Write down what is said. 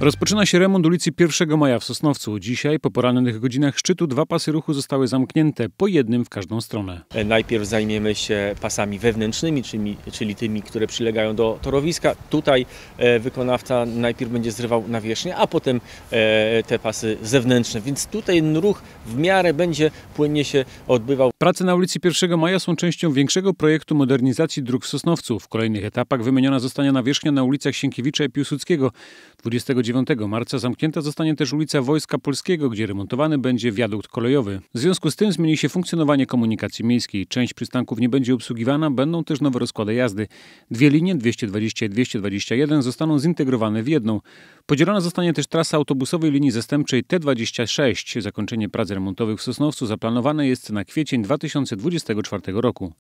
Rozpoczyna się remont ulicy 1 Maja w Sosnowcu. Dzisiaj po porannych godzinach szczytu dwa pasy ruchu zostały zamknięte, po jednym w każdą stronę. Najpierw zajmiemy się pasami wewnętrznymi, czyli, czyli tymi, które przylegają do torowiska. Tutaj e, wykonawca najpierw będzie zrywał nawierzchnię, a potem e, te pasy zewnętrzne. Więc tutaj ten ruch w miarę będzie płynnie się odbywał. Prace na ulicy 1 Maja są częścią większego projektu modernizacji dróg w Sosnowcu. W kolejnych etapach wymieniona zostanie nawierzchnia na ulicach Sienkiewicza i Piłsudskiego. 29 9 marca zamknięta zostanie też ulica Wojska Polskiego, gdzie remontowany będzie wiadukt kolejowy. W związku z tym zmieni się funkcjonowanie komunikacji miejskiej. Część przystanków nie będzie obsługiwana, będą też nowe rozkłady jazdy. Dwie linie 220 i 221 zostaną zintegrowane w jedną. Podzielona zostanie też trasa autobusowej linii zastępczej T26. Zakończenie prac remontowych w Sosnowcu zaplanowane jest na kwiecień 2024 roku.